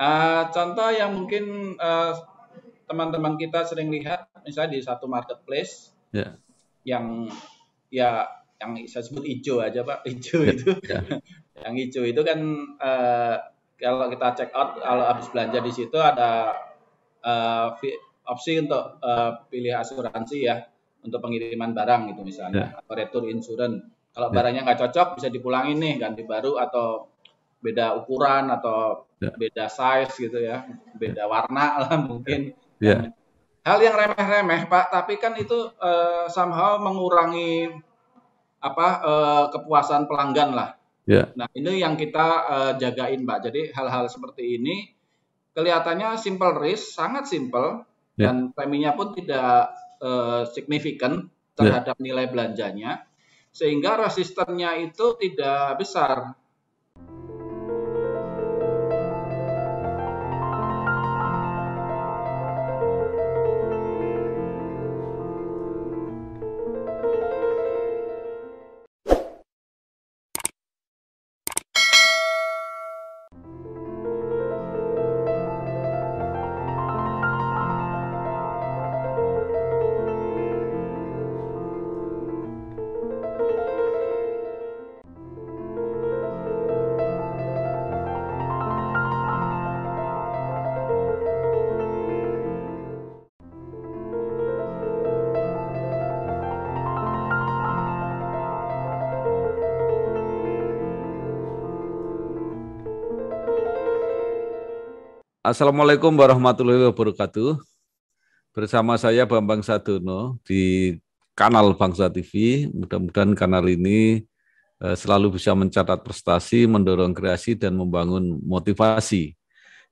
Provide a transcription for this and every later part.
Uh, contoh yang mungkin teman eh, teman-teman kita sering lihat, misalnya di satu marketplace yeah. yang ya yang saya sebut hijau aja pak, hijau yeah. itu, yeah. yang hijau itu kan uh, kalau kita check out, kalau habis belanja di situ ada uh, opsi untuk uh, pilih asuransi ya untuk pengiriman barang gitu misalnya yeah. atau return insurance. Kalau ya. barangnya nggak cocok bisa dipulangin nih ganti baru atau beda ukuran atau ya. beda size gitu ya, beda warna lah mungkin. Yeah. Ya. Hal yang remeh-remeh Pak, tapi kan itu uh, somehow mengurangi apa uh, kepuasan pelanggan lah. Yeah. Nah ini yang kita uh, jagain Pak. Jadi hal-hal seperti ini kelihatannya simple risk, sangat simple yeah. dan preminya pun tidak uh, signifikan ya. terhadap yeah. nilai belanjanya, sehingga resistennya itu tidak besar Assalamualaikum warahmatullahi wabarakatuh. Bersama saya Bambang Sadono di kanal Bangsa TV. Mudah-mudahan kanal ini eh, selalu bisa mencatat prestasi, mendorong kreasi, dan membangun motivasi.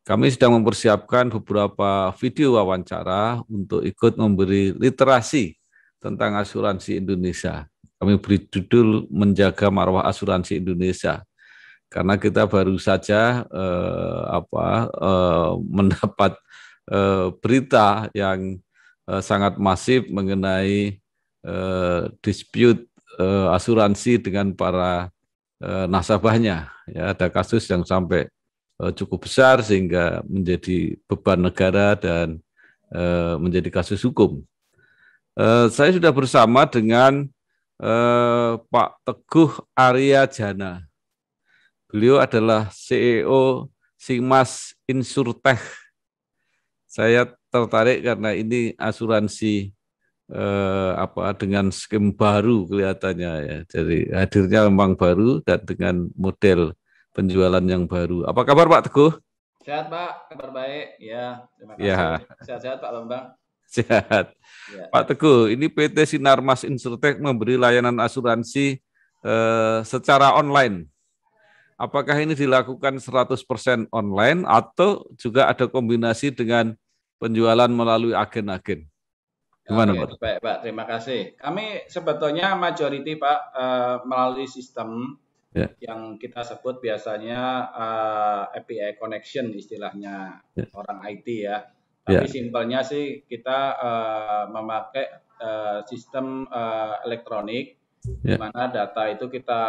Kami sedang mempersiapkan beberapa video wawancara untuk ikut memberi literasi tentang asuransi Indonesia. Kami beri judul Menjaga Marwah Asuransi Indonesia karena kita baru saja uh, apa uh, mendapat uh, berita yang uh, sangat masif mengenai uh, dispute uh, asuransi dengan para uh, nasabahnya ya ada kasus yang sampai cukup besar sehingga menjadi beban negara dan menjadi kasus hukum saya sudah bersama dengan Pak Teguh Arya Jana Beliau adalah CEO Singmas Insurtech. Saya tertarik karena ini asuransi eh, apa dengan skim baru kelihatannya ya. Jadi hadirnya memang baru dan dengan model penjualan yang baru. Apa kabar Pak Teguh? Sehat Pak, kabar baik. Ya, terima ya. kasih. Ya. Sehat-sehat Pak Lombang. Sehat. Ya. Pak Teguh, ini PT Sinarmas Insurtech memberi layanan asuransi eh, secara online apakah ini dilakukan 100% online atau juga ada kombinasi dengan penjualan melalui agen-agen? Ya, Gimana Oke, Pak? Baik Pak, terima kasih. Kami sebetulnya majority Pak uh, melalui sistem yeah. yang kita sebut biasanya uh, eh, API connection istilahnya yeah. orang IT ya. ya. Tapi yeah. simpelnya sih kita uh, memakai uh, sistem uh, elektronik yeah. di mana data itu kita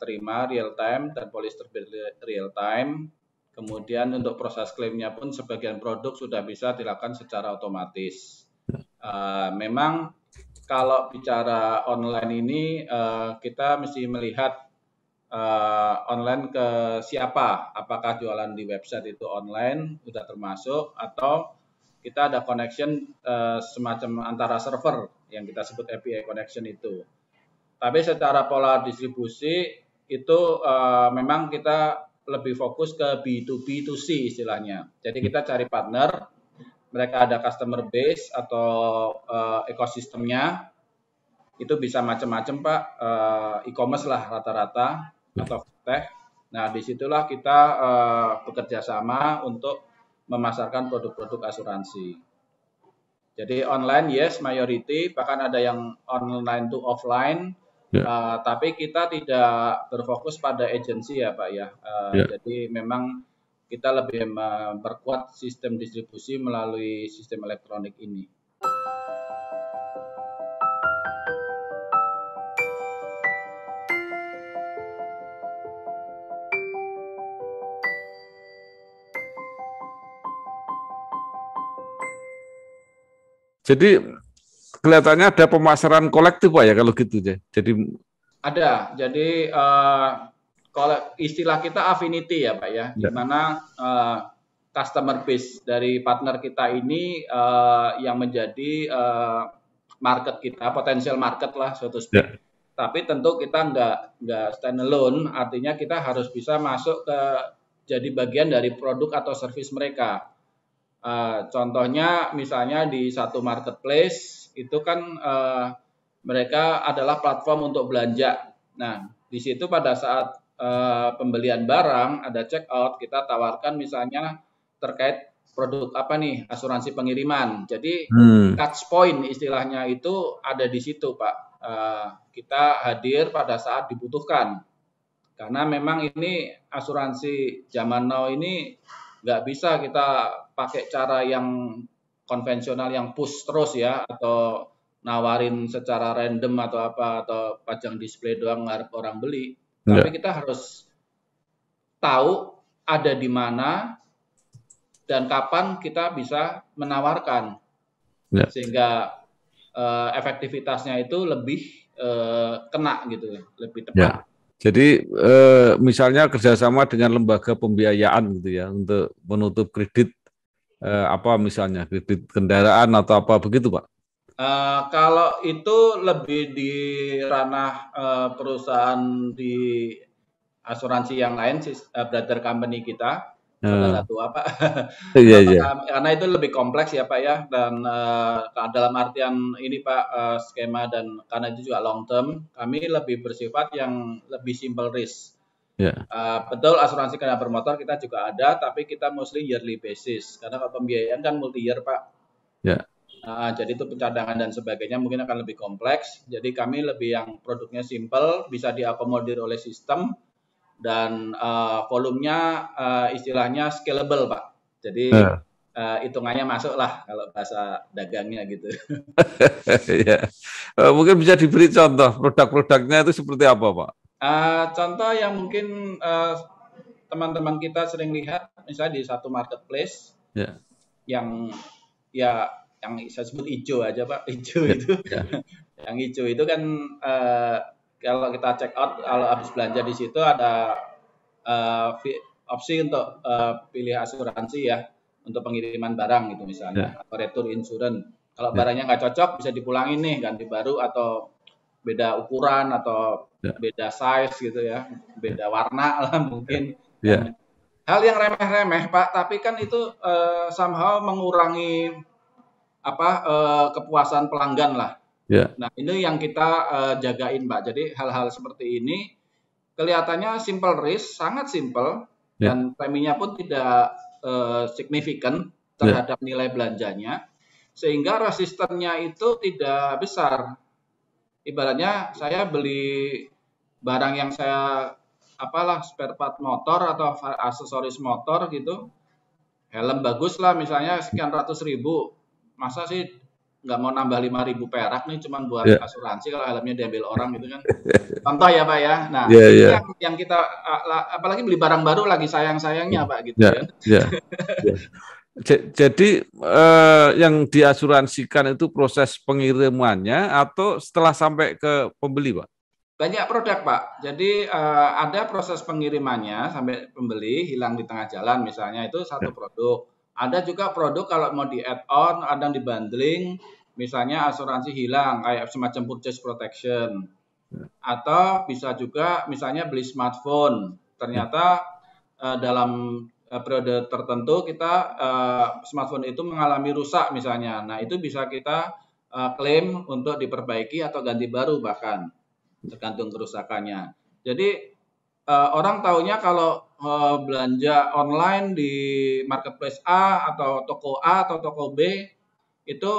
terima real time dan polis terbit real time. Kemudian untuk proses klaimnya pun sebagian produk sudah bisa dilakukan secara otomatis. Uh, memang kalau bicara online ini uh, kita mesti melihat uh, online ke siapa, apakah jualan di website itu online sudah termasuk atau kita ada connection uh, semacam antara server yang kita sebut API connection itu. Tapi secara pola distribusi itu uh, memang kita lebih fokus ke b 2 b to c istilahnya. Jadi kita cari partner, mereka ada customer base atau uh, ekosistemnya. Itu bisa macam-macam Pak, uh, e-commerce lah rata-rata atau tech. Nah, disitulah kita uh, bekerja sama untuk memasarkan produk-produk asuransi. Jadi online yes, majority, bahkan ada yang online to offline, Yeah. Ya. Uh, tapi kita tidak berfokus pada agensi ya Pak ya. Uh, eh, yeah. Jadi memang kita lebih memperkuat sistem distribusi melalui sistem elektronik ini. Jadi kelihatannya ada pemasaran kolektif Pak ya kalau gitu ya. Jadi ada. Jadi uh, eh, kalau istilah kita affinity ya Pak ya, ya. di mana uh, eh, customer base dari partner kita ini uh, yang menjadi uh, market kita, potensial market lah suatu speak. Ya. Tapi tentu kita nggak nggak stand alone, artinya kita harus bisa masuk ke jadi bagian dari produk atau service mereka. Uh, contohnya misalnya di satu marketplace itu kan uh, mereka adalah platform untuk belanja. Nah, di situ pada saat uh, pembelian barang ada check out, kita tawarkan misalnya terkait produk apa nih asuransi pengiriman. Jadi hmm. touch point istilahnya itu ada di situ, Pak. Uh, kita hadir pada saat dibutuhkan. Karena memang ini asuransi zaman now ini nggak bisa kita pakai cara yang konvensional yang push terus ya atau nawarin secara random atau apa atau pajang display doang ngarep orang beli. Yeah. Tapi kita harus tahu ada di mana dan kapan kita bisa menawarkan yeah. sehingga uh, efektivitasnya itu lebih uh, kena gitu, lebih tepat. Yeah. Jadi uh, misalnya kerjasama dengan lembaga pembiayaan gitu ya untuk menutup kredit eh, apa misalnya kredit kendaraan atau apa begitu pak? Uh, kalau itu lebih di ranah uh, perusahaan di asuransi yang lain, uh, brother company kita, salah satu apa? iya, iya. Karena itu lebih kompleks ya Pak ya dan uh, dalam artian ini Pak uh, skema dan karena itu juga long term, kami lebih bersifat yang lebih simple risk. Yeah. Ya. Uh, betul asuransi kendaraan bermotor kita juga ada, tapi kita mostly yearly basis karena kalau pembiayaan kan multi year pak. Yeah. Ya. Uh, jadi itu pencadangan dan sebagainya mungkin akan lebih kompleks. Jadi kami lebih yang produknya simple, bisa diakomodir oleh sistem dan uh, volumenya uh, istilahnya scalable pak. Jadi yeah. Ya. Uh, hitungannya masuk lah kalau bahasa dagangnya gitu. ya. uh, mungkin bisa diberi contoh produk-produknya itu seperti apa, Pak? Eh, contoh yang mungkin teman eh, teman-teman kita sering lihat, misalnya di satu marketplace yeah. yang ya yang saya sebut hijau aja pak, hijau yeah. itu, yeah. yang hijau itu kan uh, kalau kita check out, kalau habis belanja di situ ada uh, opsi untuk uh, pilih asuransi ya untuk pengiriman barang gitu misalnya yeah. atau retur insurance. Kalau yeah. barangnya nggak cocok bisa dipulangin nih ganti baru atau beda ukuran atau Ya. beda size gitu ya, beda warna lah mungkin. Yeah. Ya. Hal yang remeh-remeh Pak, tapi kan itu uh, somehow mengurangi apa uh, kepuasan pelanggan lah. Yeah. Nah ini yang kita uh, jagain Pak. Jadi hal-hal seperti ini kelihatannya simple risk, sangat simple yeah. dan preminya pun tidak uh, signifikan terhadap yeah. nilai belanjanya, sehingga resistennya itu tidak besar ibaratnya saya beli barang yang saya apalah spare part motor atau aksesoris motor gitu helm bagus lah misalnya sekian ratus ribu masa sih nggak mau nambah lima ribu perak nih cuman buat yeah. asuransi kalau helmnya diambil orang gitu kan contoh ya pak ya nah yeah, yeah. Yang, yang kita apalagi beli barang baru lagi sayang sayangnya pak gitu yeah, kan yeah, yeah. Iya. Jadi eh, yang diasuransikan itu proses pengirimannya atau setelah sampai ke pembeli, Pak? banyak produk pak jadi uh, ada proses pengirimannya sampai pembeli hilang di tengah jalan misalnya itu satu ya. produk ada juga produk kalau mau di add on ada di bundling misalnya asuransi hilang kayak semacam purchase protection ya. atau bisa juga misalnya beli smartphone ternyata uh, dalam uh, periode tertentu kita uh, smartphone itu mengalami rusak misalnya nah itu bisa kita uh, klaim untuk diperbaiki atau ganti baru bahkan tergantung kerusakannya. Jadi uh, orang tahunya kalau uh, belanja online di marketplace A atau toko A atau toko B itu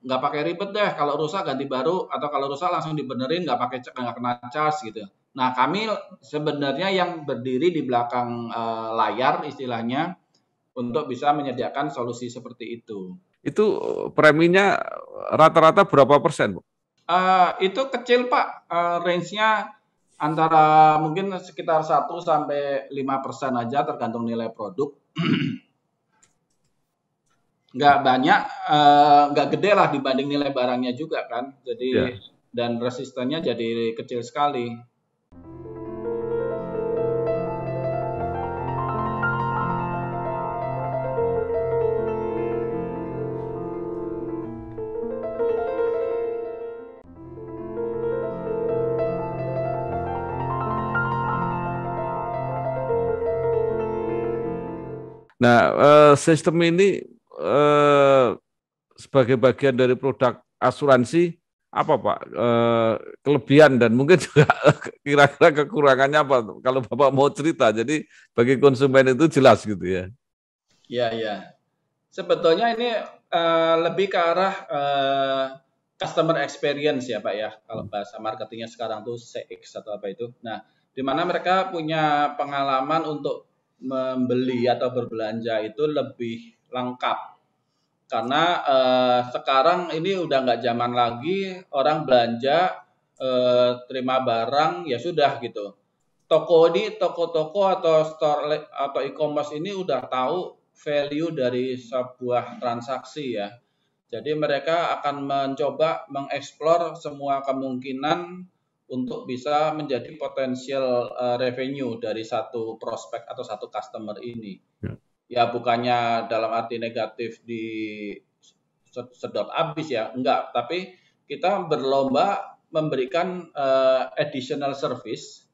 nggak pakai ribet deh kalau rusak ganti baru atau kalau rusak langsung dibenerin nggak pakai nggak kena charge gitu. Nah kami sebenarnya yang berdiri di belakang uh, layar istilahnya untuk bisa menyediakan solusi seperti itu. Itu preminya rata-rata berapa persen, Bu? Eh, itu kecil Pak, uh, range-nya antara mungkin sekitar 1 sampai lima persen aja tergantung nilai produk. nggak banyak, uh, gede lah dibanding nilai barangnya juga kan. Jadi yeah. dan resistennya jadi kecil sekali. Nah, eh, sistem ini eh, sebagai bagian dari produk asuransi apa Pak eh, kelebihan dan mungkin juga kira-kira kekurangannya apa kalau Bapak mau cerita. Jadi bagi konsumen itu jelas gitu ya. Iya, iya. Sebetulnya ini lebih ke arah customer experience ya Pak ya. Kalau bahasa marketingnya sekarang tuh CX atau apa itu. Nah, di mana mereka punya pengalaman untuk membeli atau berbelanja itu lebih lengkap karena eh, sekarang ini udah nggak zaman lagi orang belanja eh, terima barang ya sudah gitu toko ini toko-toko atau store atau e-commerce ini udah tahu value dari sebuah transaksi ya jadi mereka akan mencoba mengeksplor semua kemungkinan untuk bisa menjadi potensial uh, revenue dari satu prospek atau satu customer ini. Ya, ya bukannya dalam arti negatif di sedot habis ya, enggak, tapi kita berlomba memberikan uh, additional service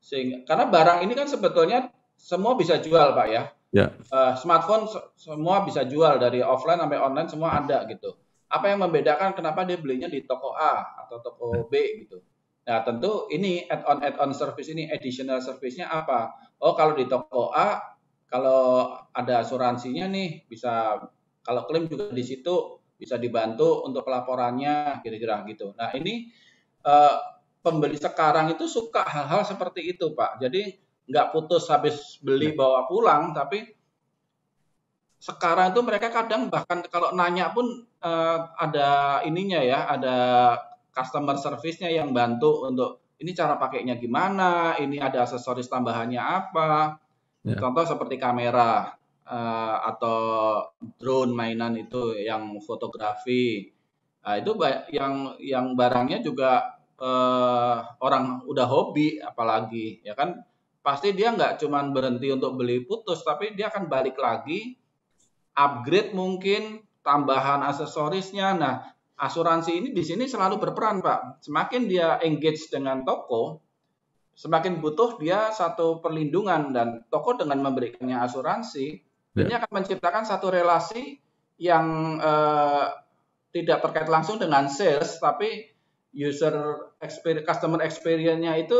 sehingga karena barang ini kan sebetulnya semua bisa jual pak ya yeah. Ya. uh, smartphone semua bisa jual dari offline sampai online semua ada gitu apa yang membedakan kenapa dia belinya di toko A atau toko B gitu Nah, tentu ini add-on add-on service ini additional service-nya apa? Oh, kalau di toko A kalau ada asuransinya nih bisa kalau klaim juga di situ bisa dibantu untuk pelaporannya kira-kira gitu. Nah, ini eh, pembeli sekarang itu suka hal-hal seperti itu, Pak. Jadi nggak putus habis beli iya. bawa pulang, tapi sekarang itu mereka kadang bahkan kalau nanya pun eh, ada ininya ya, ada customer service-nya yang bantu untuk ini cara pakainya gimana, ini ada aksesoris tambahannya apa. Yeah. Contoh seperti kamera uh, atau drone mainan itu yang fotografi. Nah, itu yang yang barangnya juga uh, orang udah hobi apalagi ya kan pasti dia nggak cuma berhenti untuk beli putus tapi dia akan balik lagi upgrade mungkin tambahan aksesorisnya. Nah, asuransi ini di sini selalu berperan, Pak. Semakin dia engage dengan toko, semakin butuh dia satu perlindungan dan toko dengan memberikannya asuransi, yeah. ini akan menciptakan satu relasi yang eh, tidak terkait langsung dengan sales, tapi user experience, customer experience-nya itu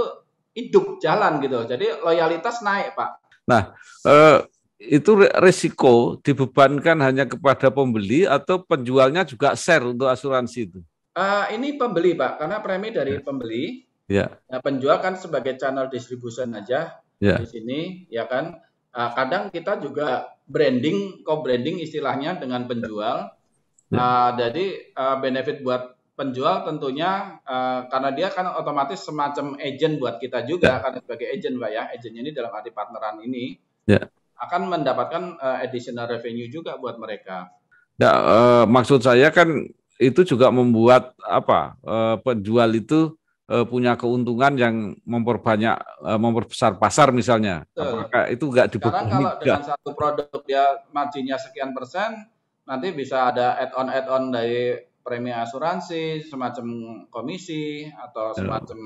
hidup jalan gitu. Jadi loyalitas naik, Pak. Nah, eh, itu resiko dibebankan hanya kepada pembeli atau penjualnya juga share untuk asuransi itu? Uh, ini pembeli Pak, karena premi dari ya. pembeli. Ya. Nah, penjual kan sebagai channel distribution aja ya. di sini, ya kan. Uh, kadang kita juga branding, co-branding istilahnya dengan penjual. Ya. Uh, jadi uh, benefit buat penjual tentunya uh, karena dia kan otomatis semacam agent buat kita juga ya. karena sebagai agent pak ya, agentnya ini dalam arti partneran ini. Ya akan mendapatkan uh, additional revenue juga buat mereka. Nah, uh, maksud saya kan itu juga membuat apa uh, penjual itu uh, punya keuntungan yang memperbanyak uh, memperbesar pasar misalnya. Apakah itu enggak dibuka? Sekarang kalau dengan dengan satu produk dia marginnya sekian persen, nanti bisa ada add-on add-on dari premi asuransi, semacam komisi atau semacam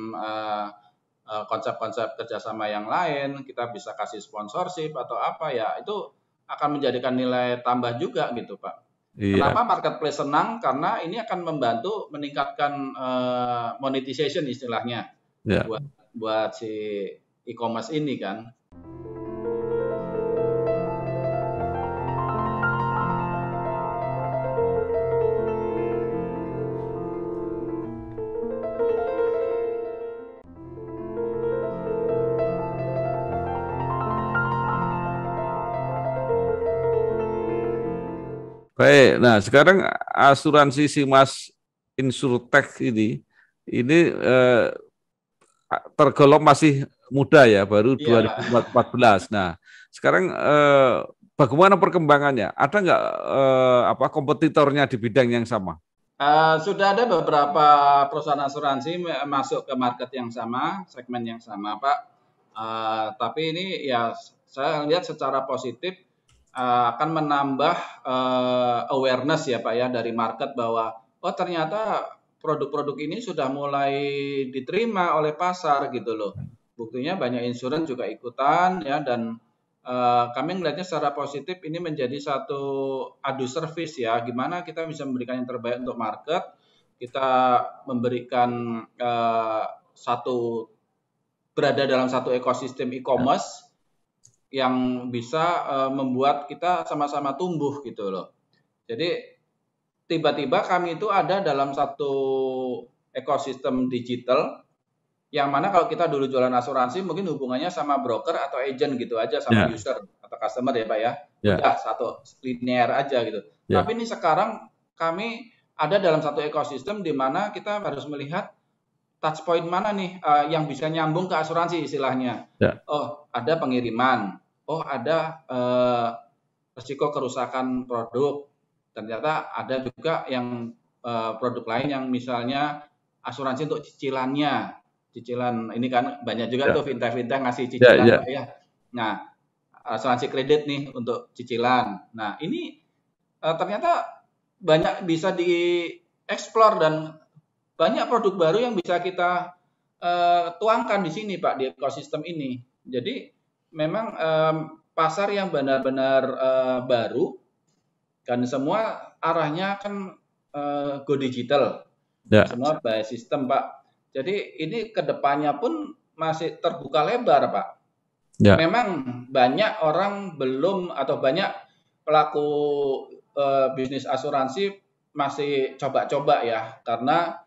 Eh, konsep-konsep kerjasama yang lain, kita bisa kasih sponsorship atau apa ya itu akan menjadikan nilai tambah juga gitu Pak. Iya. Kenapa marketplace senang? Karena ini akan membantu meningkatkan uh, monetization istilahnya yeah. buat buat si e-commerce ini kan. Baik, nah sekarang asuransi si Mas Insurtech ini, ini eh, tergolong masih muda ya, baru ya. 2014. Nah, sekarang eh, bagaimana perkembangannya? Ada nggak eh, apa kompetitornya di bidang yang sama? Uh, sudah ada beberapa perusahaan asuransi masuk ke market yang sama, segmen yang sama, Pak. Uh, tapi ini ya saya lihat secara positif uh, akan menambah uh, awareness ya Pak ya dari market bahwa oh ternyata produk-produk ini sudah mulai diterima oleh pasar gitu loh. Buktinya banyak insurance juga ikutan ya dan uh, kami melihatnya secara positif ini menjadi satu adu service ya gimana kita bisa memberikan yang terbaik untuk market kita memberikan uh, satu berada dalam satu ekosistem e-commerce yang bisa uh, membuat kita sama-sama tumbuh gitu loh. Jadi tiba-tiba kami itu ada dalam satu ekosistem digital yang mana kalau kita dulu jualan asuransi mungkin hubungannya sama broker atau agent gitu aja sama yeah. user atau customer ya Pak ya. Yeah. Udah satu linear aja gitu. Yeah. Tapi ini sekarang kami ada dalam satu ekosistem di mana kita harus melihat touch point mana nih uh, yang bisa nyambung ke asuransi istilahnya. Yeah. Oh, ada pengiriman, oh ada eh, resiko kerusakan produk. Ternyata ada juga yang eh, produk lain yang misalnya asuransi untuk cicilannya. Cicilan ini kan banyak juga ya. tuh fintech-fintech ngasih ya, cicilan ya, ya. Nah, asuransi kredit nih untuk cicilan. Nah, ini eh, ternyata banyak bisa dieksplor dan banyak produk baru yang bisa kita uh, tuangkan di sini Pak di ekosistem ini. Jadi memang um, pasar yang benar-benar uh, baru dan semua arahnya kan uh, go digital. Ya. Semua by sistem, Pak. Jadi ini kedepannya pun masih terbuka lebar, Pak. Ya. Memang banyak orang belum atau banyak pelaku uh, bisnis asuransi masih coba-coba ya, karena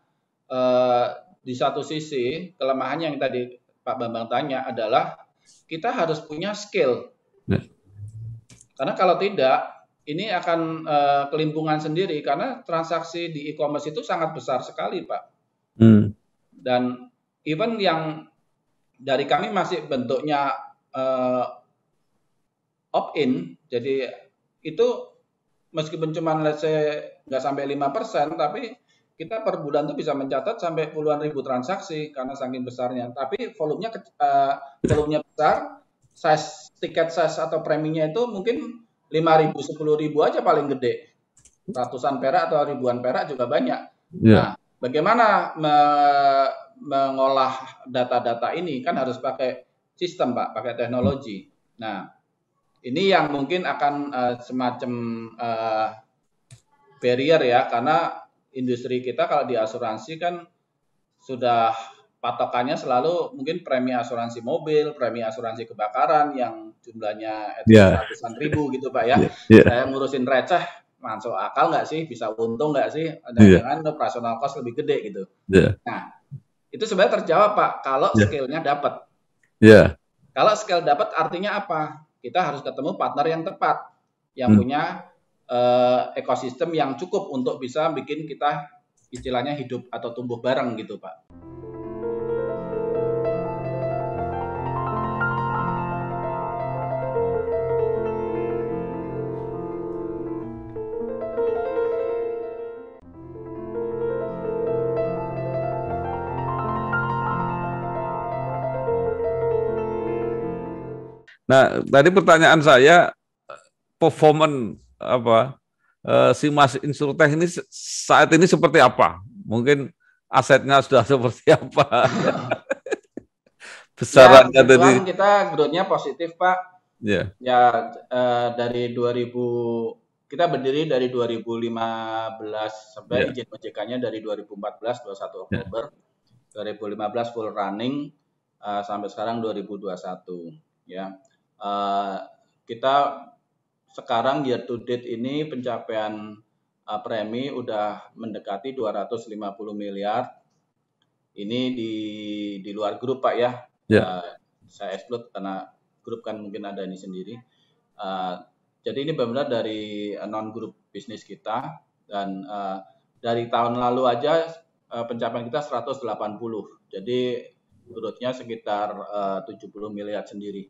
uh, di satu sisi kelemahannya yang tadi Pak Bambang tanya adalah kita harus punya skill. Ya. Karena kalau tidak, ini akan uh, kelimpungan sendiri karena transaksi di e-commerce itu sangat besar sekali, Pak. Hmm. Dan even yang dari kami masih bentuknya uh, opt-in, jadi itu meskipun cuma let's say nggak sampai lima tapi kita per bulan tuh bisa mencatat sampai puluhan ribu transaksi karena saking besarnya. Tapi volumenya uh, volumenya besar, size tiket size atau preminya itu mungkin 5.000 10.000 aja paling gede. Ratusan perak atau ribuan perak juga banyak. Yeah. Nah, bagaimana me mengolah data-data ini kan harus pakai sistem, Pak, pakai teknologi. Nah, ini yang mungkin akan uh, semacam uh, barrier ya karena industri kita kalau di asuransi kan sudah patokannya selalu mungkin premi asuransi mobil, premi asuransi kebakaran yang jumlahnya yeah. Ya. ratusan ribu gitu Pak ya. Yeah. Ya. Saya ngurusin receh masuk akal nggak sih? Bisa untung nggak sih? Dan yeah. dengan operasional cost lebih gede gitu. Yeah. Nah, itu sebenarnya terjawab Pak kalau yeah. skillnya dapat. Yeah. Kalau skill dapat artinya apa? Kita harus ketemu partner yang tepat, yang hmm. punya Eh, ekosistem yang cukup untuk bisa bikin kita istilahnya hidup atau tumbuh bareng gitu Pak. Nah, tadi pertanyaan saya performance apa eh, si Mas Insur Teh ini saat ini seperti apa? Mungkin asetnya sudah seperti apa? Besarannya ya, tadi. Kita growth-nya positif, Pak. Iya. Ya. Ya dari 2000 kita berdiri dari 2015 sampai ya. izin OJK-nya dari 2014 21 iya. Oktober. Ya. 2015 full running eh, sampai sekarang 2021 ya. Uh, kita sekarang year to date ini pencapaian uh, premi udah mendekati 250 miliar. Ini di di luar grup Pak ya. Yeah. Uh, saya explode karena grup kan mungkin ada ini sendiri. Uh, jadi ini benar-benar dari non grup bisnis kita dan uh, dari tahun lalu aja uh, pencapaian kita 180. Jadi urutnya sekitar uh, 70 miliar sendiri.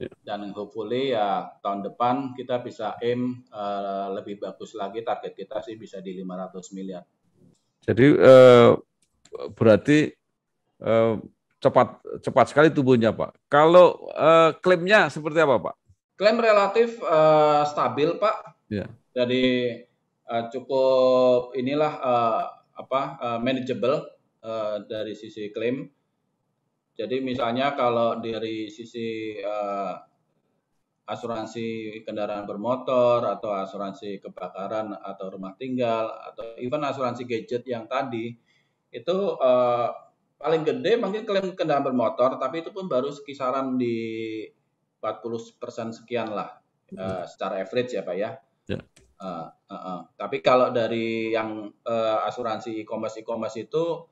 Iya. dan hopefully ya tahun depan kita bisa aim uh, lebih bagus lagi target kita sih bisa di 500 miliar. Jadi uh, berarti uh, cepat cepat sekali tubuhnya Pak. Kalau uh, klaimnya seperti apa Pak? Klaim relatif uh, stabil Pak. Yeah. Jadi uh, cukup inilah uh, apa uh, manageable uh, dari sisi klaim jadi misalnya kalau dari sisi uh, asuransi kendaraan bermotor atau asuransi kebakaran atau rumah tinggal atau even asuransi gadget yang tadi itu uh, paling gede mungkin klaim kendaraan bermotor tapi itu pun baru kisaran di 40% sekian lah uh, secara average ya Pak ya. Yeah. Ya. Uh, uh, uh. Tapi kalau dari yang uh, asuransi e-commerce e-commerce itu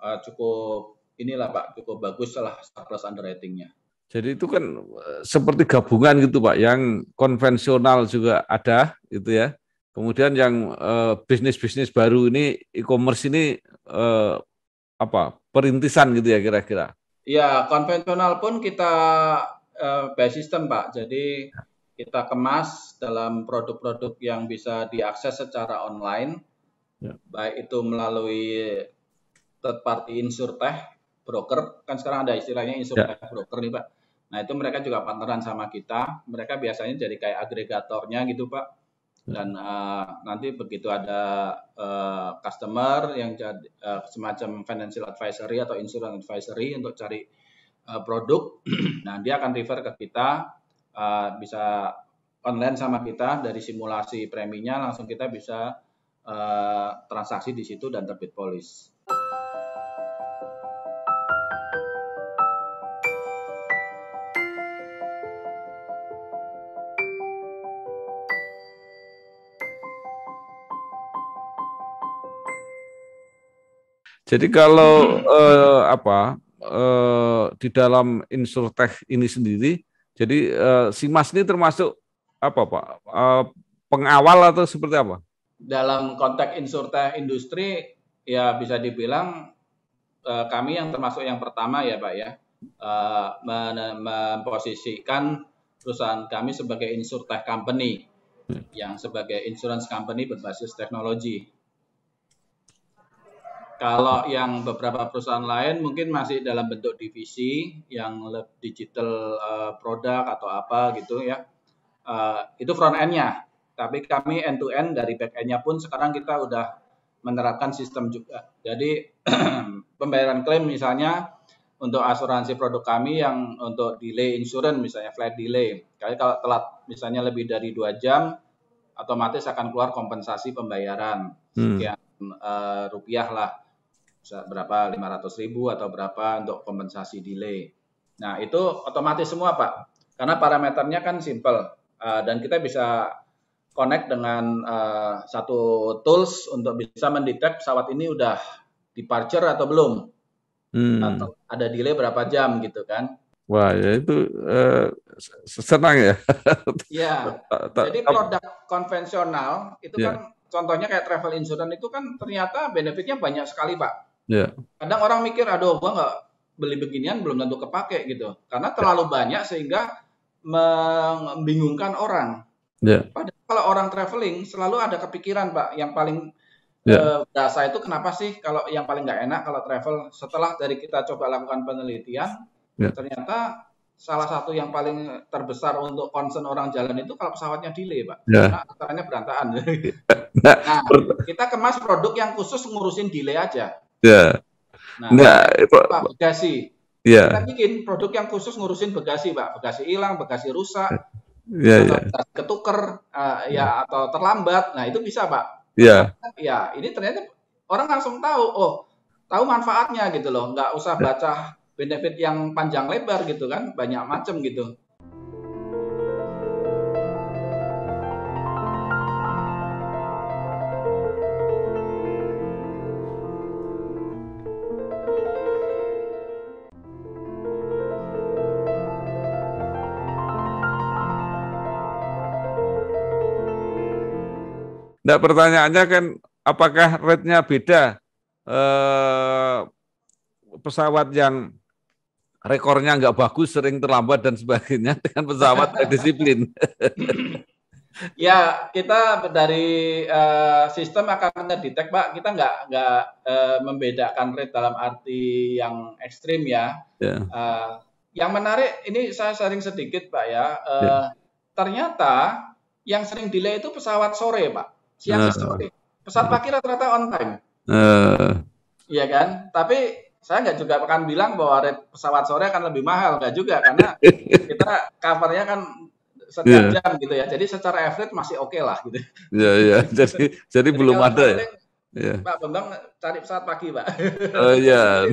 uh, cukup inilah Pak cukup bagus lah surplus underwritingnya. Jadi itu kan eh, seperti gabungan gitu Pak, yang konvensional juga ada gitu ya. Kemudian yang bisnis eh, bisnis-bisnis baru ini e-commerce ini eh, apa perintisan gitu ya kira-kira. Ya konvensional pun kita eh, base system Pak, jadi kita kemas dalam produk-produk yang bisa diakses secara online, ya. baik itu melalui third party insurtech broker kan sekarang ada istilahnya insurance yeah. broker nih pak nah itu mereka juga partneran sama kita mereka biasanya jadi kayak agregatornya gitu pak ya. dan uh, nanti begitu ada uh, customer yang jadi uh, semacam financial advisory atau insurance advisory untuk cari uh, produk nah dia akan refer ke kita uh, bisa online sama kita dari simulasi preminya langsung kita bisa uh, transaksi di situ dan terbit polis Jadi kalau eh, apa eh, di dalam insurtech ini sendiri, jadi eh, si Mas ini termasuk apa pak eh, pengawal atau seperti apa? Dalam konteks insurtech industri ya bisa dibilang eh, kami yang termasuk yang pertama ya pak ya eh, memposisikan perusahaan kami sebagai insurtech company yang sebagai insurance company berbasis teknologi kalau yang beberapa perusahaan lain mungkin masih dalam bentuk divisi yang digital uh, produk atau apa gitu ya. Uh, itu front end-nya. Tapi kami end to end dari back end-nya pun sekarang kita udah menerapkan sistem juga. Jadi pembayaran klaim misalnya untuk asuransi produk kami yang untuk delay insurance misalnya flight delay. Kali kalau telat misalnya lebih dari dua jam otomatis akan keluar kompensasi pembayaran. Hmm. Sekian uh, rupiah lah berapa 500 ribu atau berapa untuk kompensasi delay. Nah itu otomatis semua Pak, karena parameternya kan simple uh, dan kita bisa connect dengan uh, satu tools untuk bisa mendetek pesawat ini udah departure atau belum, hmm. atau ada delay berapa jam gitu kan. Wah, ya itu uh, senang ya. Iya. Jadi produk konvensional itu yeah. kan contohnya kayak travel insurance itu kan ternyata benefitnya banyak sekali, Pak. Yeah. Kadang orang mikir, aduh, gua nggak beli beginian belum tentu kepake gitu, karena terlalu banyak sehingga membingungkan orang. Yeah. Padahal kalau orang traveling selalu ada kepikiran, Pak, yang paling yeah. Iya. dasar itu kenapa sih kalau yang paling nggak enak kalau travel setelah dari kita coba lakukan penelitian, yeah. ternyata salah satu yang paling terbesar untuk concern orang jalan itu kalau pesawatnya delay, Pak. Yeah. Karena antaranya berantakan. Iya. nah, kita kemas produk yang khusus ngurusin delay aja. Ya. Nah, Nggak, Pak Bekasi. Ya. Kita bikin produk yang khusus ngurusin Bekasi, Pak. Bekasi hilang, Bekasi rusak. Ya, ya. Ketuker, uh, ya atau terlambat. Nah, itu bisa, Pak. Iya. Iya. ini ternyata orang langsung tahu, oh, tahu manfaatnya gitu loh. Nggak usah ya. baca benefit yang panjang lebar gitu kan, banyak macam gitu. Nah pertanyaannya kan apakah rate-nya beda eh, pesawat yang rekornya nggak bagus, sering terlambat dan sebagainya dengan pesawat disiplin. ya kita dari uh, sistem akan mendetek pak kita nggak nggak uh, membedakan rate dalam arti yang ekstrim ya. Yeah. Ya. Uh, yang menarik ini saya sering sedikit pak ya. Uh, eh, yeah. Ternyata yang sering delay itu pesawat sore pak siang uh. sore. Pesawat nah. pagi rata-rata on time. Uh. Iya kan? Tapi saya nggak juga akan bilang bahwa pesawat sore akan lebih mahal, nggak juga karena kita covernya kan setiap yeah. jam gitu ya. Jadi secara average masih oke okay lah gitu. Iya yeah, iya. Yeah. jadi jadi belum ada ya. Yeah. Pak Bambang cari pesawat pagi, Pak. Oh uh, iya.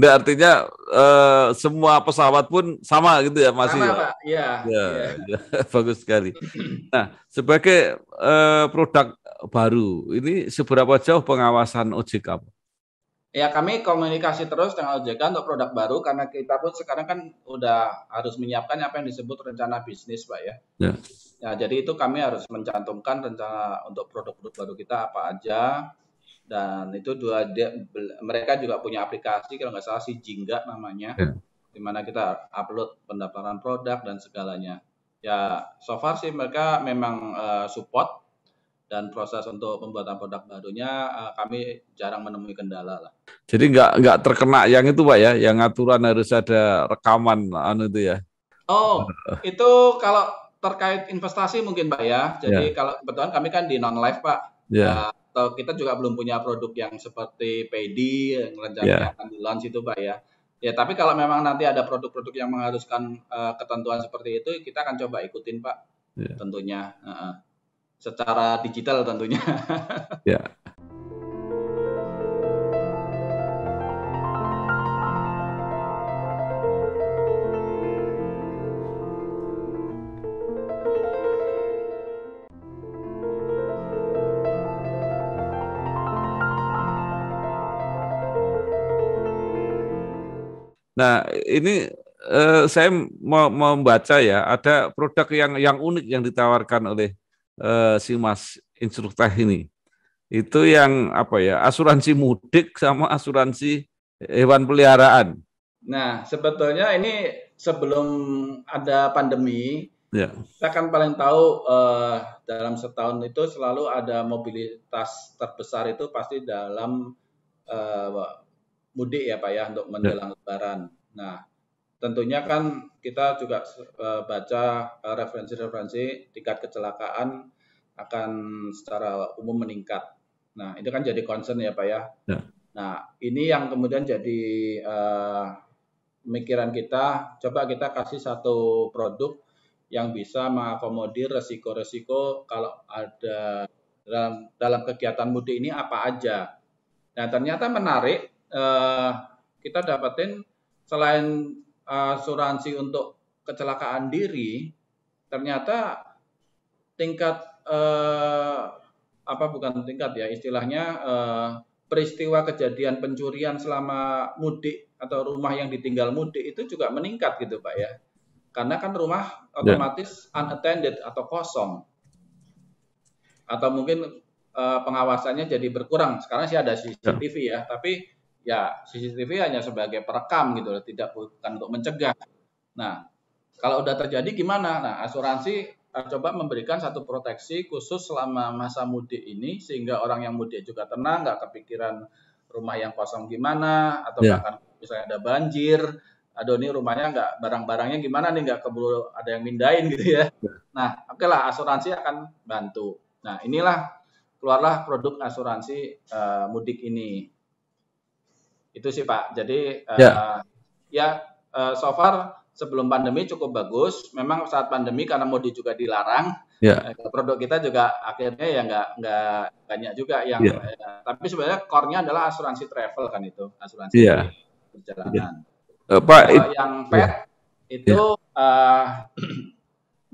Yeah. artinya uh, semua pesawat pun sama gitu ya masih. Sama, ya? Pak. Iya. Ya, Bagus sekali. Nah, sebagai uh, produk baru, ini seberapa jauh pengawasan OJK? Ya, kami komunikasi terus dengan OJK untuk produk baru karena kita pun sekarang kan udah harus menyiapkan apa yang disebut rencana bisnis, Pak ya. ya. Ya, jadi itu kami harus mencantumkan rencana untuk produk-produk baru kita apa aja dan itu dua dia, mereka juga punya aplikasi kalau nggak salah si Jingga namanya ya. di mana kita upload pendaftaran produk dan segalanya. Ya, so far sih mereka memang uh, support dan proses untuk pembuatan produk barunya uh, kami jarang menemui kendala lah. Jadi nggak nggak terkena yang itu pak ya, yang aturan harus ada rekaman anu itu ya? Oh, itu kalau terkait investasi mungkin Pak ya. Jadi yeah. kalau kebetulan kami kan di non life Pak. Yeah. Ya. Uh, atau kita juga belum punya produk yang seperti PD yang rencananya yeah. akan di ya. launch itu Pak ya. Ya, tapi kalau memang nanti ada produk-produk yang mengharuskan uh, ketentuan seperti itu, kita akan coba ikutin, Pak. Yeah. Tentunya, uh, secara digital tentunya. ya, yeah. Nah, ini eh, saya mau membaca ya, ada produk yang yang unik yang ditawarkan oleh eh, si Mas instruktur ini. Itu yang apa ya? Asuransi mudik sama asuransi hewan peliharaan. Nah, sebetulnya ini sebelum ada pandemi, ya. kita kan paling tahu eh, dalam setahun itu selalu ada mobilitas terbesar itu pasti dalam eh, mudik ya Pak ya untuk ya. menjelang Lebaran. Nah, tentunya kan kita juga eh, baca eh, referensi-referensi tingkat kecelakaan akan secara umum meningkat. Nah, itu kan jadi concern ya Pak ya. Yeah. Nah, ini yang kemudian jadi uh, eh, pemikiran kita, coba kita kasih satu produk yang bisa mengakomodir resiko-resiko kalau ada dalam dalam kegiatan mudik ini apa aja. Nah, ternyata menarik uh, kita dapetin selain eh, asuransi untuk kecelakaan diri, ternyata tingkat uh, apa bukan tingkat ya istilahnya uh, peristiwa kejadian pencurian selama mudik atau rumah yang ditinggal mudik itu juga meningkat gitu pak ya karena kan rumah ya. otomatis yeah. unattended atau kosong atau mungkin uh, pengawasannya jadi berkurang sekarang sih ada ya. CCTV yeah. ya tapi ya CCTV hanya sebagai perekam gitu loh, tidak bukan untuk mencegah. Nah, kalau udah terjadi gimana? Nah, asuransi eh, coba memberikan satu proteksi khusus selama masa mudik ini sehingga orang yang mudik juga tenang, nggak kepikiran rumah yang kosong gimana atau yeah. bahkan misalnya ada banjir, aduh ini rumahnya nggak barang-barangnya gimana nih nggak keburu ada yang mindain gitu ya. ya. Nah, oke okay lah asuransi akan bantu. Nah, inilah keluarlah produk asuransi uh, mudik ini. Itu sih Pak. Jadi uh, ya, uh, so far sebelum pandemi cukup bagus. Memang saat pandemi karena modi juga dilarang, uh, produk kita juga akhirnya ya nggak nggak banyak juga yang. Ya. Uh, tapi sebenarnya core-nya adalah asuransi travel kan itu, asuransi ya. perjalanan. Ya. Uh, Pak, uh, yang pet ya. itu ya. Uh,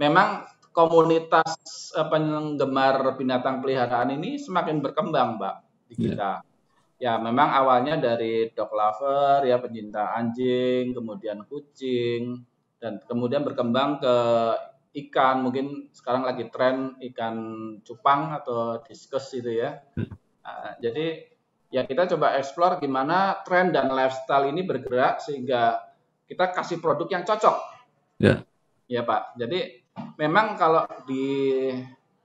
memang komunitas uh, penggemar binatang peliharaan ini semakin berkembang, Pak di kita. Ya ya memang awalnya dari dog lover ya pencinta anjing, kemudian kucing dan kemudian berkembang ke ikan mungkin sekarang lagi tren ikan cupang atau diskus itu ya. Hmm. Nah, jadi ya kita coba explore gimana tren dan lifestyle ini bergerak sehingga kita kasih produk yang cocok. Ya. Ya Pak. Jadi memang kalau di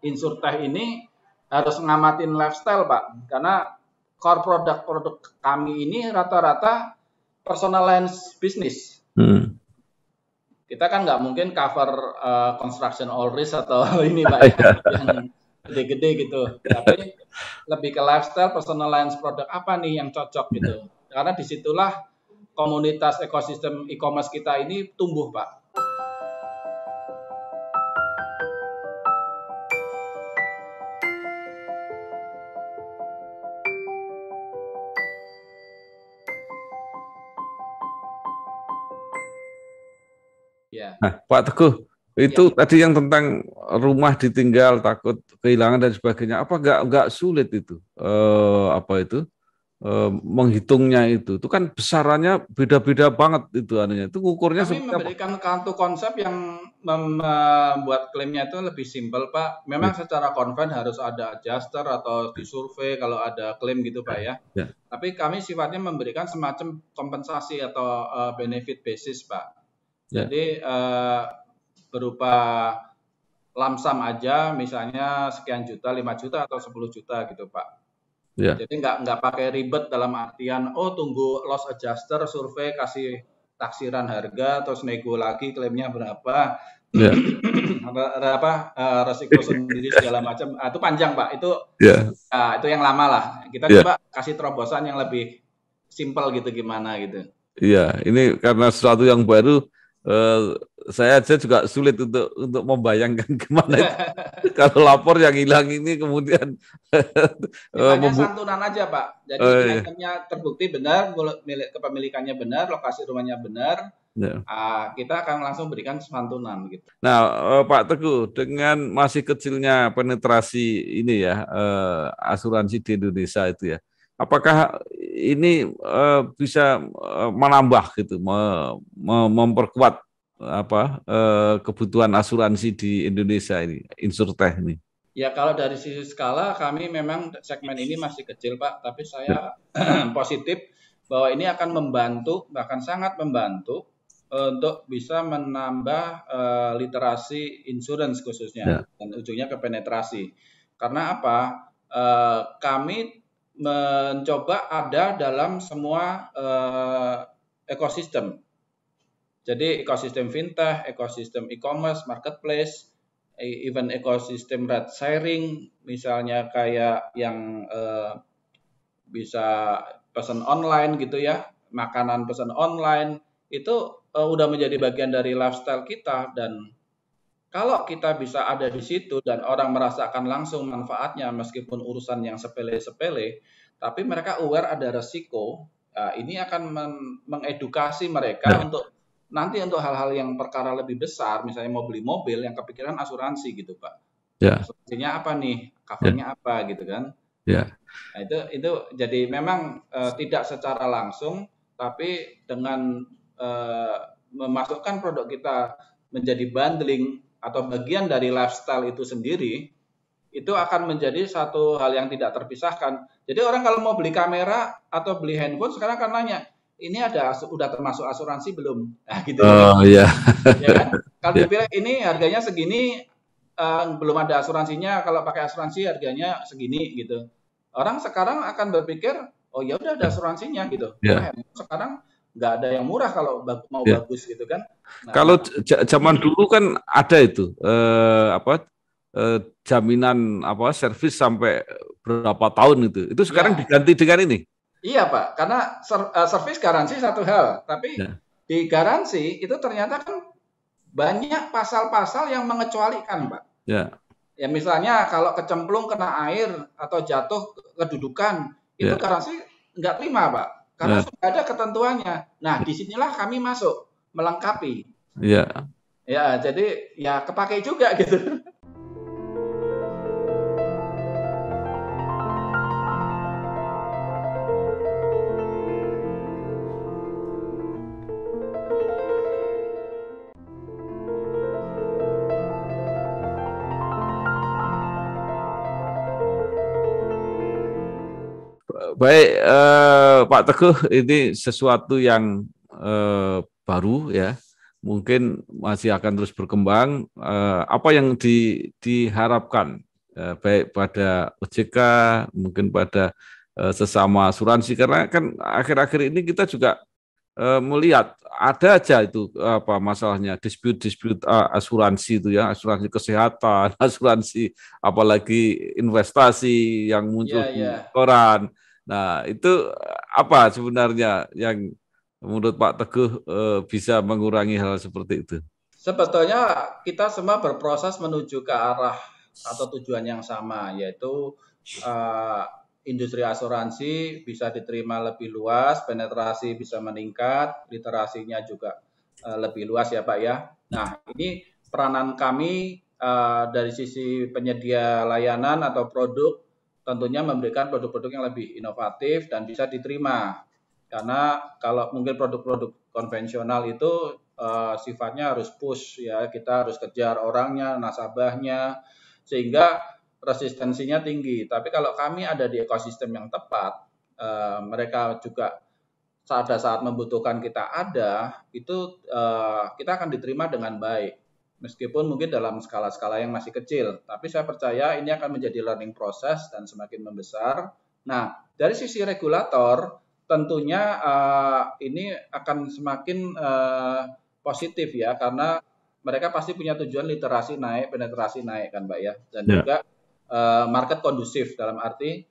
insurtech ini harus ngamatin lifestyle Pak karena core produk-produk kami ini rata-rata personal lines bisnis. Hmm. Kita kan nggak mungkin cover uh, construction all risk atau ini pak iya. yang gede-gede gitu. Tapi lebih ke lifestyle, personal lines produk apa nih yang cocok gitu. Karena disitulah komunitas ekosistem e-commerce kita ini tumbuh pak. Nah, Pak Teguh, itu ya. tadi yang tentang rumah ditinggal, takut kehilangan dan sebagainya. Apa enggak enggak sulit itu? Eh, apa itu? Eh, menghitungnya itu, itu kan besarannya beda-beda banget itu anunya. Itu ukurnya Kami memberikan kartu konsep yang membuat klaimnya itu lebih simpel, Pak. Memang ya. secara konven harus ada adjuster atau disurvey kalau ada klaim gitu, Pak ya. ya. Tapi kami sifatnya memberikan semacam kompensasi atau uh, benefit basis, Pak. Ya. Jadi uh, berupa lamsam aja misalnya sekian juta, lima juta atau sepuluh juta gitu, Pak. Yeah. Jadi nggak nggak pakai ribet dalam artian oh tunggu loss adjuster survei kasih taksiran harga terus nego lagi klaimnya berapa yeah. Ya. ada apa eh, resiko sendiri segala macam uh, itu panjang pak itu yeah. Ya. uh, itu yang lama lah kita yeah. coba kasih terobosan yang lebih simpel gitu gimana gitu iya ini karena sesuatu yang baru Uh, saya aja juga sulit untuk untuk membayangkan kemana kalau lapor yang hilang ini kemudian uh, santunan aja pak jadi uh, iya. terbukti benar milik kepemilikannya benar lokasi rumahnya benar yeah. Ya. kita akan langsung berikan santunan gitu nah eh, pak teguh dengan masih kecilnya penetrasi ini ya uh, asuransi di Indonesia itu ya apakah ini uh, bisa uh, menambah gitu me, me, memperkuat apa uh, kebutuhan asuransi di Indonesia ini insurtech ini ya kalau dari sisi skala kami memang segmen ini masih kecil Pak tapi saya ya. positif bahwa ini akan membantu bahkan sangat membantu untuk bisa menambah uh, literasi insurance khususnya ya. dan ujungnya ke penetrasi karena apa uh, kami mencoba ada dalam semua eh, ekosistem. Jadi ekosistem fintech, ekosistem e-commerce, marketplace, even ekosistem red sharing, misalnya kayak yang eh, bisa pesan online gitu ya, makanan pesan online itu eh, udah menjadi bagian dari lifestyle kita dan kalau kita bisa ada di situ dan orang merasakan langsung manfaatnya meskipun urusan yang sepele-sepele, tapi mereka aware ada resiko, nah ini akan men- mengedukasi mereka nah. untuk nanti untuk hal-hal yang perkara lebih besar, misalnya mau beli mobil yang kepikiran asuransi gitu Pak. Ya. Asuransinya apa nih? Covernya ya. apa gitu kan? Ya. Nah, itu itu jadi memang uh, tidak secara langsung, tapi dengan uh, memasukkan produk kita menjadi bundling atau bagian dari lifestyle itu sendiri itu akan menjadi satu hal yang tidak terpisahkan. Jadi orang kalau mau beli kamera atau beli handphone sekarang akan nanya, ini ada sudah termasuk asuransi belum? Nah, gitu. Oh iya. Yeah. ya kan? Kalau yeah. dibilang ini harganya segini uh, belum ada asuransinya, kalau pakai asuransi harganya segini gitu. Orang sekarang akan berpikir, oh ya udah ada asuransinya gitu. Yeah. Nah, sekarang nggak ada yang murah kalau mau ya. bagus gitu kan. Nah, kalau nah. zaman dulu kan ada itu eh, apa eh, jaminan apa servis sampai berapa tahun itu. Itu sekarang ya. diganti dengan ini. Iya pak, karena ser, uh, servis garansi satu hal, tapi ya. di garansi itu ternyata kan banyak pasal-pasal yang mengecualikan pak. Ya. Ya misalnya kalau kecemplung kena air atau jatuh kedudukan itu ya. garansi nggak terima pak karena nah. sudah ada ketentuannya. Nah, disinilah kami masuk melengkapi. Iya. Ya, jadi ya kepakai juga gitu. Baik eh, Pak Teguh, ini sesuatu yang eh, baru ya, mungkin masih akan terus berkembang. Eh, apa yang di, diharapkan eh, baik pada OJK, mungkin pada eh, sesama asuransi karena kan akhir-akhir ini kita juga eh, melihat ada aja itu apa masalahnya dispute-dispute eh, asuransi itu ya, asuransi kesehatan, asuransi apalagi investasi yang muncul yeah, yeah. di ya. koran Nah, itu eh, apa sebenarnya yang menurut Pak Teguh eh, bisa mengurangi hal seperti itu? Sebetulnya kita semua berproses menuju ke arah atau tujuan yang sama, yaitu eh, industri asuransi bisa diterima lebih luas, penetrasi bisa meningkat, literasinya juga eh, lebih luas ya Pak ya. Nah, ini peranan kami eh, dari sisi penyedia layanan atau produk tentunya memberikan produk-produk yang lebih inovatif dan bisa diterima. Karena kalau mungkin produk-produk konvensional itu uh, sifatnya harus push ya, kita harus kejar orangnya, nasabahnya sehingga resistensinya tinggi. Tapi kalau kami ada di ekosistem yang tepat, uh, mereka juga pada saat membutuhkan kita ada, itu uh, kita akan diterima dengan baik. Meskipun mungkin dalam skala-skala yang masih kecil, tapi saya percaya ini akan menjadi learning process dan semakin membesar. Nah, dari sisi regulator, tentunya uh, ini akan semakin uh, positif ya, karena mereka pasti punya tujuan literasi naik, penetrasi naik kan, Mbak ya, dan yeah. juga uh, market kondusif dalam arti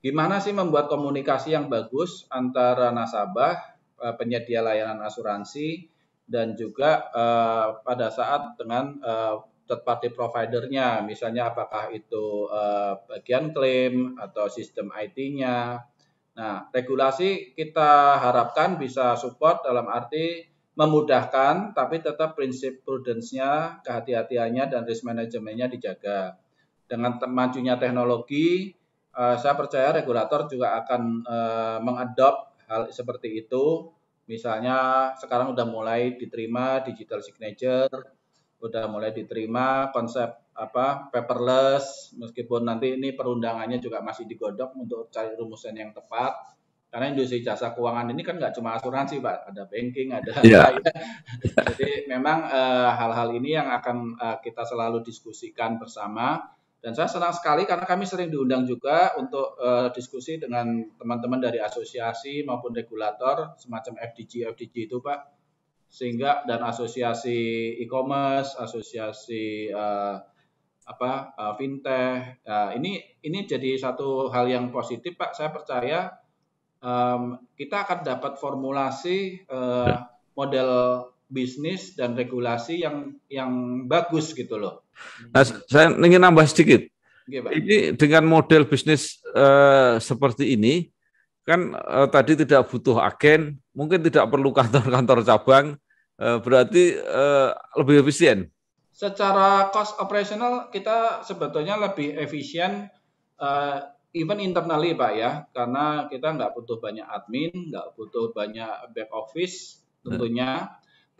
gimana sih membuat komunikasi yang bagus antara nasabah, penyedia layanan asuransi dan juga uh, pada saat dengan uh, third party providernya, misalnya apakah itu uh, bagian klaim atau sistem IT-nya. Nah, regulasi kita harapkan bisa support dalam arti memudahkan, tapi tetap prinsip prudensnya, kehati-hatiannya, dan risk manajemennya dijaga. Dengan majunya teknologi, uh, saya percaya regulator juga akan uh, mengadopt hal seperti itu Misalnya sekarang udah mulai diterima digital signature, udah mulai diterima konsep apa paperless meskipun nanti ini perundangannya juga masih digodok untuk cari rumusan yang tepat karena industri jasa keuangan ini kan nggak cuma asuransi pak ada banking ada yeah. Ya. jadi memang eh, hal-hal uh, ini yang akan uh, kita selalu diskusikan bersama dan saya senang sekali karena kami sering diundang juga untuk uh, diskusi dengan teman-teman dari asosiasi maupun regulator semacam FDG FDG itu Pak. Sehingga dan asosiasi e-commerce, asosiasi uh, apa uh, fintech. Nah, ini ini jadi satu hal yang positif Pak. Saya percaya um, kita akan dapat formulasi uh, model bisnis dan regulasi yang yang bagus gitu loh. Nah, saya ingin nambah sedikit. Okay, Ini dengan model bisnis uh, seperti ini kan uh, tadi tidak butuh agen, mungkin tidak perlu kantor-kantor cabang, uh, berarti uh, lebih efisien. Secara cost operational kita sebetulnya lebih efisien uh, even internally pak ya karena kita nggak butuh banyak admin nggak butuh banyak back office ya. tentunya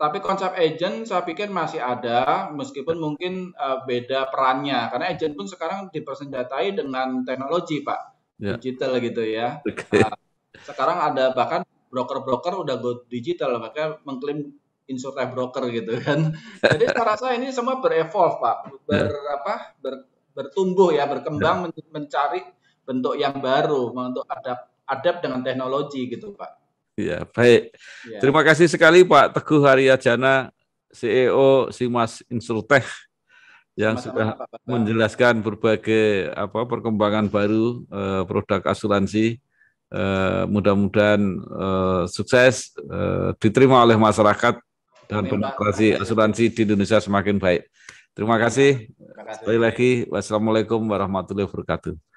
tapi konsep agent saya pikir masih ada meskipun mungkin uh, beda perannya karena agent pun sekarang dipersenjatai dengan teknologi pak yeah. digital gitu ya okay. uh, sekarang ada bahkan broker-broker udah go digital makanya mengklaim insurtech broker gitu kan jadi saya rasa ini semua berevolve pak ber yeah. apa ber, bertumbuh ya berkembang yeah. Ya. mencari bentuk yang baru untuk adapt adapt dengan teknologi gitu pak Ya, baik. Ya. Terima kasih sekali Pak Teguh Haryajana, CEO Simas Insurtech yang sama sudah Pak, Pak. menjelaskan berbagai apa perkembangan baru eh, produk asuransi. Eh, mudah-mudahan eh, sukses eh, diterima oleh masyarakat dan penetrasi asuransi di Indonesia semakin baik. Terima kasih. Terima kasih. Sekali lagi, wassalamualaikum warahmatullahi wabarakatuh.